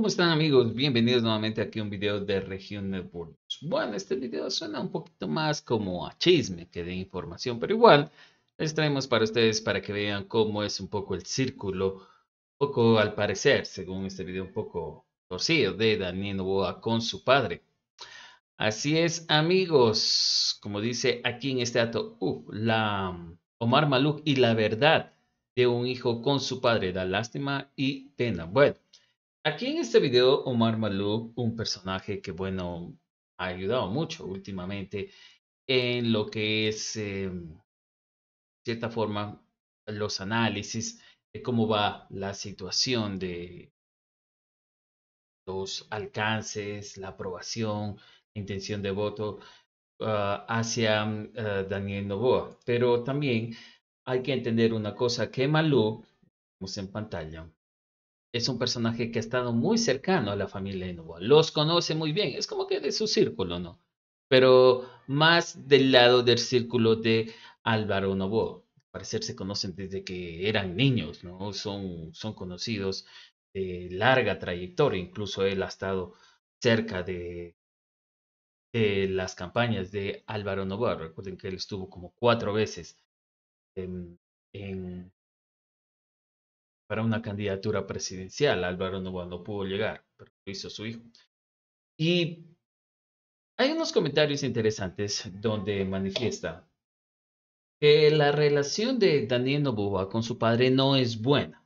¿Cómo están amigos? Bienvenidos nuevamente aquí a un video de Región Networks. Bueno, este video suena un poquito más como a chisme que de información, pero igual les traemos para ustedes para que vean cómo es un poco el círculo, poco al parecer, según este video, un poco torcido de Daniel Novoa con su padre. Así es, amigos, como dice aquí en este dato, la Omar Maluk y la verdad de un hijo con su padre, da lástima y pena. Bueno. Aquí en este video, Omar Malú, un personaje que, bueno, ha ayudado mucho últimamente en lo que es, de em, cierta forma, los análisis de cómo va la situación de los alcances, la aprobación, intención de voto ah, hacia mm, ah, Daniel Novoa. Pero también hay que entender una cosa, que Malú, vemos en pantalla, es un personaje que ha estado muy cercano a la familia Novoa. Los conoce muy bien, es como que de su círculo, ¿no? Pero más del lado del círculo de Álvaro Novoa. Al parecer se conocen desde que eran niños, ¿no? Son, son conocidos de larga trayectoria. Incluso él ha estado cerca de, las campañas de Álvaro Novoa. Recuerden que él estuvo como cuatro veces en para una candidatura presidencial. Álvaro Noboa no pudo llegar, pero lo hizo su hijo. Y hay unos comentarios interesantes donde manifiesta que la relación de Daniel Noboa con su padre no es buena.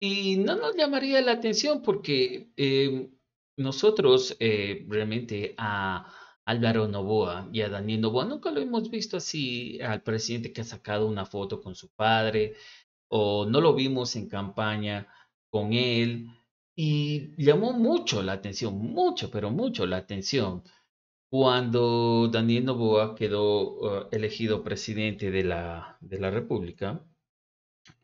Y no nos llamaría la atención porque eh, nosotros eh, realmente a Álvaro Noboa y a Daniel Noboa nunca lo hemos visto así al presidente que ha sacado una foto con su padre, o no lo vimos en campaña con él y llamó mucho la atención, mucho, pero mucho la atención cuando Daniel Novoa quedó uh, elegido presidente de la, de la República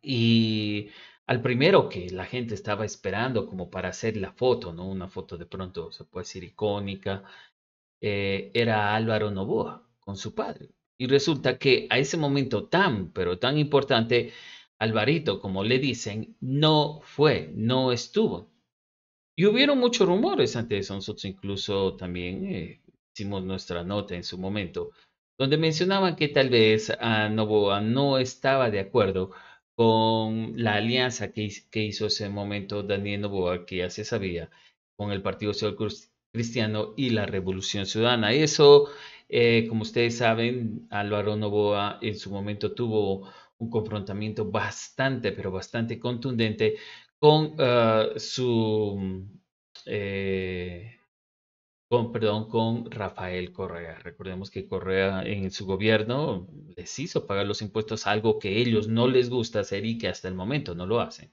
y al primero que la gente estaba esperando como para hacer la foto, ¿no? Una foto de pronto se puede decir icónica, eh, era Álvaro Novoa con su padre. Y resulta que a ese momento tan, pero tan importante, Alvarito, como le dicen, no fue, no estuvo. Y hubieron muchos rumores antes eso. Nosotros incluso también eh, hicimos nuestra nota en su momento, donde mencionaban que tal vez a ah, Novoa no estaba de acuerdo con la alianza que, hizo ese momento Daniel Novoa, que ya se sabía, con el Partido Social Cristiano y la Revolución Ciudadana. Eso, eh, como ustedes saben, Álvaro Novoa en su momento tuvo un confrontamiento bastante, pero bastante contundente con ah, su, eh, con, perdón, con Rafael Correa. Recordemos que Correa en su gobierno les pagar los impuestos, algo que ellos no les gusta hacer y que hasta el momento no lo hacen.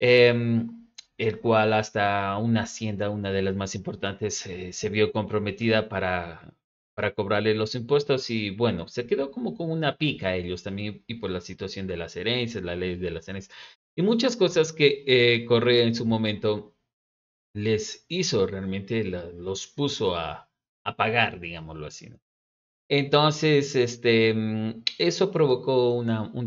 Em, el cual hasta una hacienda, una de las más importantes, eh, se vio comprometida para para cobrarle los impuestos y bueno, se quedó como con una pica ellos también y por la situación de las herencias, la ley de las herencias y muchas cosas que eh, Correa en su momento les hizo realmente, los puso a, pagar, digámoslo así. Entonces, este, mm, eso provocó un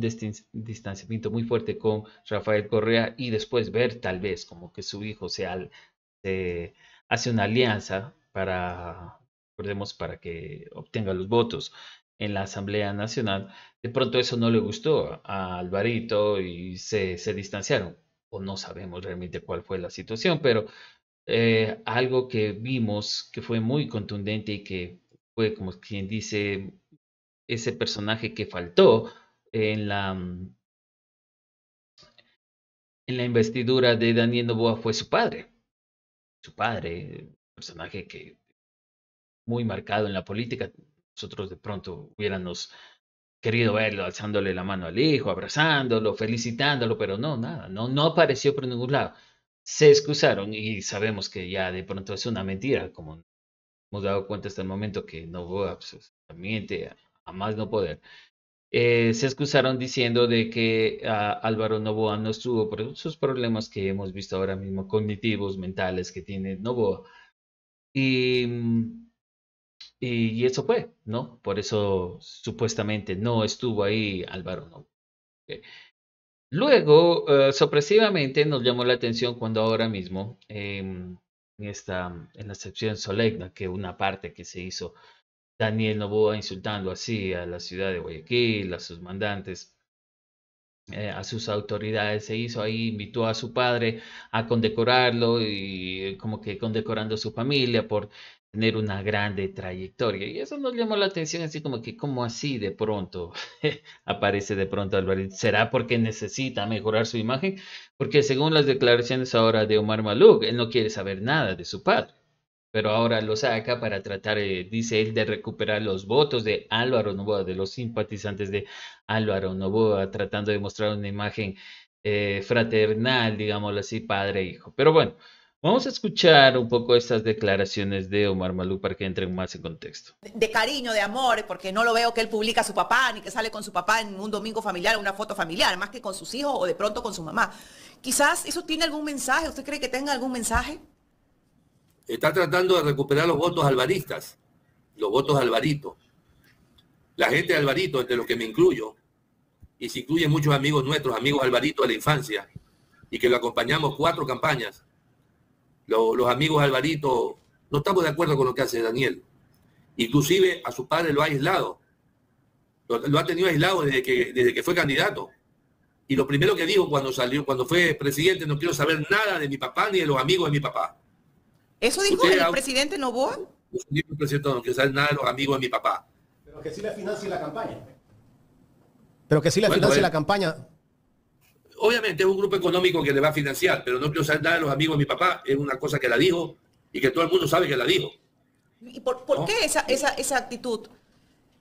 distanciamiento muy fuerte con Rafael Correa y después ver tal vez como que su hijo se eh, hace una alianza para recordemos, para que obtenga los votos en la Asamblea Nacional, de pronto eso no le gustó a Alvarito y se, distanciaron. O no sabemos realmente cuál fue la situación, pero eh, algo que vimos que fue muy contundente y que fue, como quien dice, ese personaje que faltó en la, mm, en la investidura de Daniel Novoa fue su padre. Su padre, personaje que muy marcado en la política. Nosotros de pronto hubiéramos querido verlo alzándole la mano al hijo, abrazándolo, felicitándolo, pero no, nada, no, no apareció por ningún lado. Se excusaron y sabemos que ya de pronto es una mentira, como hemos dado cuenta hasta el momento que Novoa absolutamente a más no poder. Eh, se excusaron diciendo de que ah, Álvaro Novoa no estuvo por esos problemas que hemos visto ahora mismo, cognitivos, mentales que tiene Novoa. Y mm, y, eso fue, ¿no? Por eso supuestamente no estuvo ahí Álvaro no. Luego, eh, sorpresivamente, nos llamó la atención cuando ahora mismo, eh, en, la sección solemne, que una parte que se hizo Daniel Novoa insultando así a la ciudad de Guayaquil, a sus mandantes, eh, a sus autoridades, se hizo ahí, invitó a su padre a condecorarlo y eh, como que condecorando a su familia por tener una grande trayectoria. Y eso nos llamó la atención, así como que, ¿cómo así de pronto aparece de pronto Alvarito? ¿Será porque necesita mejorar su imagen? Porque según las declaraciones ahora de Omar Maluk, él no quiere saber nada de su padre. Pero ahora lo saca para tratar, eh, dice él, de recuperar los votos de Álvaro Novoa, de los simpatizantes de Álvaro Novoa, tratando de mostrar una imagen eh, fraternal, digámoslo así, padre-hijo. E pero bueno, Vamos a escuchar un poco estas declaraciones de Omar Malú para que entren más en contexto. De, cariño, de amor, porque no lo veo que él publica a su papá, ni que sale con su papá en un domingo familiar una foto familiar, más que con sus hijos o de pronto con su mamá. Quizás eso tiene algún mensaje. ¿Usted cree que tenga algún mensaje? Está tratando de recuperar los votos alvaristas, los votos alvarito. La gente de alvarito, entre los que me incluyo, y se incluyen muchos amigos nuestros, amigos alvarito de la infancia, y que lo acompañamos cuatro campañas los amigos Alvarito, no estamos de acuerdo con lo que hace Daniel. Inclusive a su padre lo ha aislado. Lo, ha tenido aislado desde que, desde que fue candidato. Y lo primero que dijo cuando salió, cuando fue presidente, no quiero saber nada de mi papá ni de los amigos de mi papá. ¿Eso dijo el presidente Novoa? no quiero saber nada de los amigos de mi papá. Pero que sí le financie la campaña. Pero que sí le financie la campaña obviamente es un grupo económico que le va a financiar, pero no quiero saber a los amigos de mi papá, es una cosa que la dijo y que todo el mundo sabe que la dijo. ¿Y por, qué esa, actitud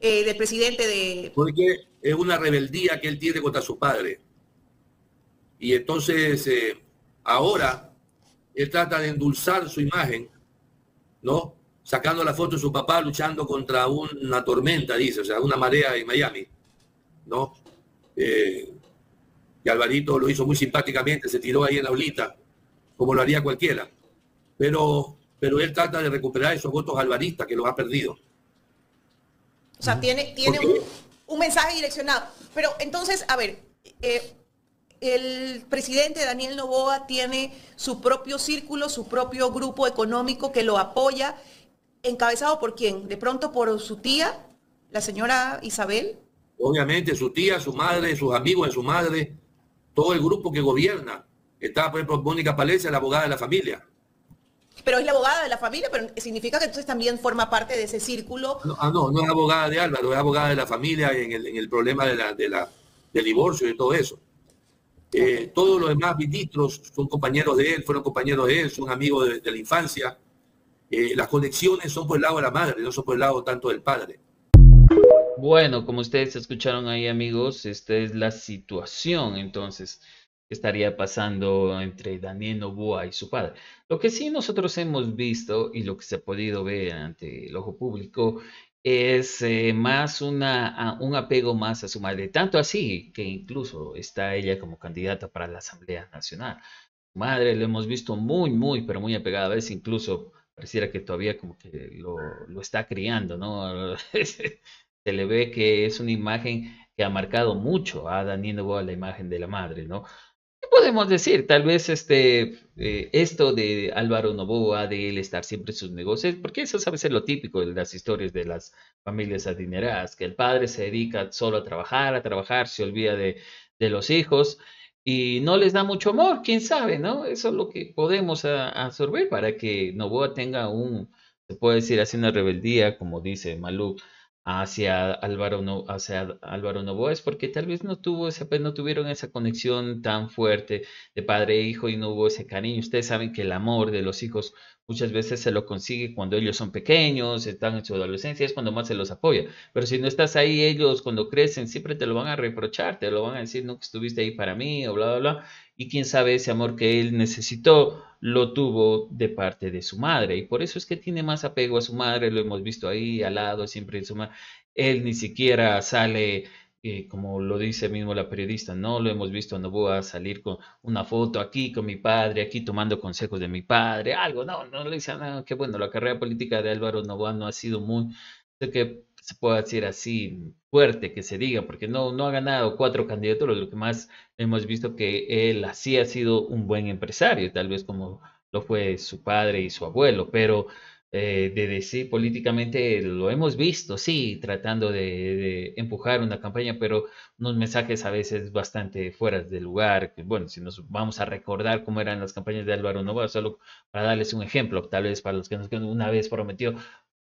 eh, del presidente de...? Porque es una rebeldía que él tiene contra su padre. Y entonces eh, ahora él trata de endulzar su imagen, ¿no? Sacando la foto de su papá luchando contra una tormenta, dice, o sea, una marea en Miami, ¿no? Eh, Alvarito lo hizo muy simpáticamente, se tiró ahí en la olita, como lo haría cualquiera. Pero, pero él trata de recuperar esos votos alvaristas que los ha perdido. O sea, tiene, tiene un, mensaje direccionado. Pero entonces, a ver, eh, el presidente Daniel Novoa tiene su propio círculo, su propio grupo económico que lo apoya, encabezado por quién? De pronto por su tía, la señora Isabel. Obviamente, su tía, su madre, sus amigos de su madre, todo el grupo que gobierna. Está, por ejemplo, Mónica Palencia, la abogada de la familia. Pero es la abogada de la familia, pero significa que entonces también forma parte de ese círculo. No, ah, no, no es abogada de Álvaro, es abogada de la familia en el, problema de la, de la, del divorcio y todo eso. Eh, todos los demás ministros son compañeros de él, fueron compañeros de él, son amigos de, la infancia. Eh, las conexiones son por el lado de la madre, no son por el lado tanto del padre. Bueno, como ustedes escucharon ahí, amigos, esta es la situación entonces que estaría pasando entre Daniel Novoa y su padre. Lo que sí nosotros hemos visto y lo que se ha podido ver ante el ojo público es eh, más un apego más a su madre, tanto así que incluso está ella como candidata para la Asamblea Nacional. madre lo hemos visto muy, muy, pero muy apegada, a veces incluso pareciera que todavía como que lo, lo está criando, ¿no? se le ve que es una imagen que ha marcado mucho a ah, Daniel Novoa, la imagen de la madre, ¿no? ¿Qué podemos decir? Tal vez este, eh, esto de Álvaro Novoa, de él estar siempre en sus negocios, porque eso sabe ser lo típico de las historias de las familias adineradas, que el padre se dedica solo a trabajar, a trabajar, se olvida de, los hijos y no les da mucho amor, quién sabe, ¿no? Eso es lo que podemos absorber para que Novoa tenga un, se puede decir así, una rebeldía, como dice Malú, hacia Álvaro, no, hacia Álvaro Novoa es porque tal vez no tuvo pues, no tuvieron esa conexión tan fuerte de padre e hijo y no hubo ese cariño. Ustedes saben que el amor de los hijos muchas veces se lo consigue cuando ellos son pequeños, están en su adolescencia, es cuando más se los apoya. Pero si no estás ahí, ellos cuando crecen siempre te lo van a reprochar, te lo van a decir, no, que estuviste ahí para mí, o bla, bla, bla y quién sabe ese amor que él necesitó lo tuvo de parte de su madre y por eso es que tiene más apego a su madre, lo hemos visto ahí al lado, siempre en su madre. Él ni siquiera sale, eh, como lo dice mismo la periodista, no lo hemos visto a Novoa salir con una foto aquí con mi padre, aquí tomando consejos de mi padre, algo, no, no le dice nada, que bueno, la carrera política de Álvaro Novoa no ha sido muy, que se puede decir así fuerte que se diga, porque no, no ha ganado cuatro candidaturas, lo que más hemos visto que él así ha sido un buen empresario, tal vez como lo fue su padre y su abuelo, pero eh, de decir políticamente lo hemos visto, sí, tratando de, empujar una campaña, pero unos mensajes a veces bastante fuera de lugar. Bueno, si nos vamos a recordar cómo eran las campañas de Álvaro Novoa, solo para darles un ejemplo, tal vez para los que nos una vez prometió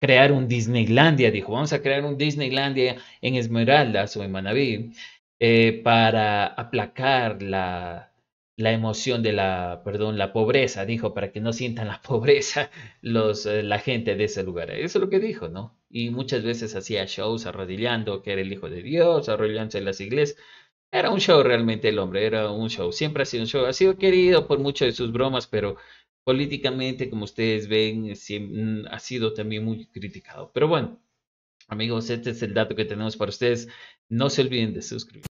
crear un Disneylandia, dijo, vamos a crear un Disneylandia en Esmeraldas o en Manaví eh, para aplacar la, la emoción de la, perdón, la pobreza, dijo, para que no sientan la pobreza los, eh, la gente de ese lugar. Eso es lo que dijo, ¿no? Y muchas veces hacía shows arrodillando, que era el hijo de Dios, arrodillándose en las iglesias. Era un show realmente el hombre, era un show, siempre ha sido un show. Ha sido querido por muchas de sus bromas, pero políticamente, como ustedes ven, eh, mm, ha sido también muy criticado. Pero bueno, amigos, este es el dato que tenemos para ustedes. No se olviden de suscribirse.